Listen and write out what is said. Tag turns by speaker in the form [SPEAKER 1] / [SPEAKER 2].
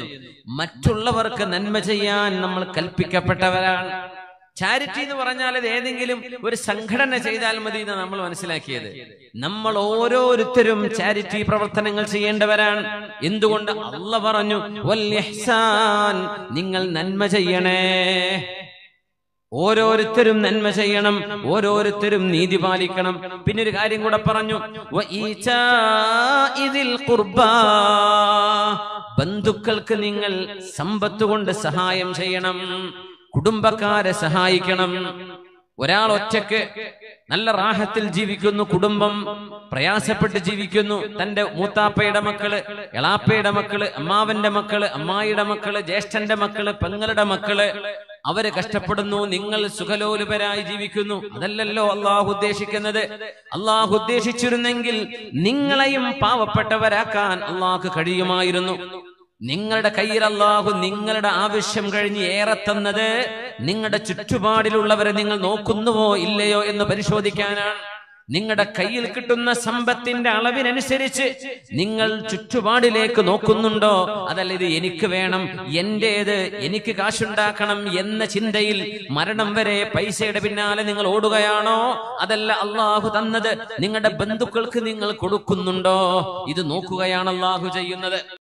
[SPEAKER 1] ചെയ്യുന്നു മറ്റുള്ളവർക്ക് നന്മ ചെയ്യാൻ നമ്മൾ കൽപ്പിക്കപ്പെട്ടവരാണ് ചാരിറ്റി എന്ന് പറഞ്ഞാൽ അത് ഏതെങ്കിലും ഒരു സംഘടന ചെയ്താൽ മതി എന്ന് നമ്മൾ മനസ്സിലാക്കിയത് നമ്മൾ ഓരോരുത്തരും ചാരിറ്റി പ്രവർത്തനങ്ങൾ ചെയ്യേണ്ടവരാണ് എന്തുകൊണ്ട് അല്ല പറഞ്ഞു നിങ്ങൾ നന്മ ചെയ്യണേ ഓരോരുത്തരും നന്മ ചെയ്യണം ഓരോരുത്തരും നീതി പാലിക്കണം പിന്നെ ഒരു കാര്യം കൂടെ പറഞ്ഞു ബന്ധുക്കൾക്ക് നിങ്ങൾ സമ്പത്ത് കൊണ്ട് സഹായം ചെയ്യണം കുടുംബക്കാരെ സഹായിക്കണം ഒരാൾ ഒറ്റക്ക് നല്ല റാഹത്തിൽ ജീവിക്കുന്നു കുടുംബം പ്രയാസപ്പെട്ട് ജീവിക്കുന്നു തന്റെ മൂത്താപ്പയുടെ മക്കള് എളാപ്പയുടെ മക്കള് അമ്മാവന്റെ മക്കള് അമ്മായിയുടെ മക്കള് ജ്യേഷ്ഠന്റെ മക്കള് പെങ്ങളുടെ മക്കള് അവര് കഷ്ടപ്പെടുന്നു നിങ്ങൾ സുഖലോലുപരായി ജീവിക്കുന്നു അതല്ലല്ലോ അള്ളാഹു ഉദ്ദേശിക്കുന്നത് അള്ളാഹു ഉദ്ദേശിച്ചിരുന്നെങ്കിൽ നിങ്ങളെയും പാവപ്പെട്ടവരാക്കാൻ അള്ളാഹ് കഴിയുമായിരുന്നു നിങ്ങളുടെ കയ്യിൽ അള്ളാഹു നിങ്ങളുടെ ആവശ്യം കഴിഞ്ഞ് ഏറെ തന്നത് നിങ്ങളുടെ ചുറ്റുപാടിലുള്ളവരെ നിങ്ങൾ നോക്കുന്നുവോ ഇല്ലയോ എന്ന് പരിശോധിക്കാനാണ് നിങ്ങളുടെ കയ്യിൽ കിട്ടുന്ന സമ്പത്തിന്റെ അളവിനനുസരിച്ച് നിങ്ങൾ ചുറ്റുപാടിലേക്ക് നോക്കുന്നുണ്ടോ അതല്ല ഇത് എനിക്ക് വേണം എന്റേത് എനിക്ക് കാശുണ്ടാക്കണം എന്ന ചിന്തയിൽ മരണം വരെ പൈസയുടെ പിന്നാലെ നിങ്ങൾ ഓടുകയാണോ അതല്ല അള്ളാഹു തന്നത് നിങ്ങളുടെ ബന്ധുക്കൾക്ക് നിങ്ങൾ കൊടുക്കുന്നുണ്ടോ ഇത് നോക്കുകയാണ് അള്ളാഹു ചെയ്യുന്നത്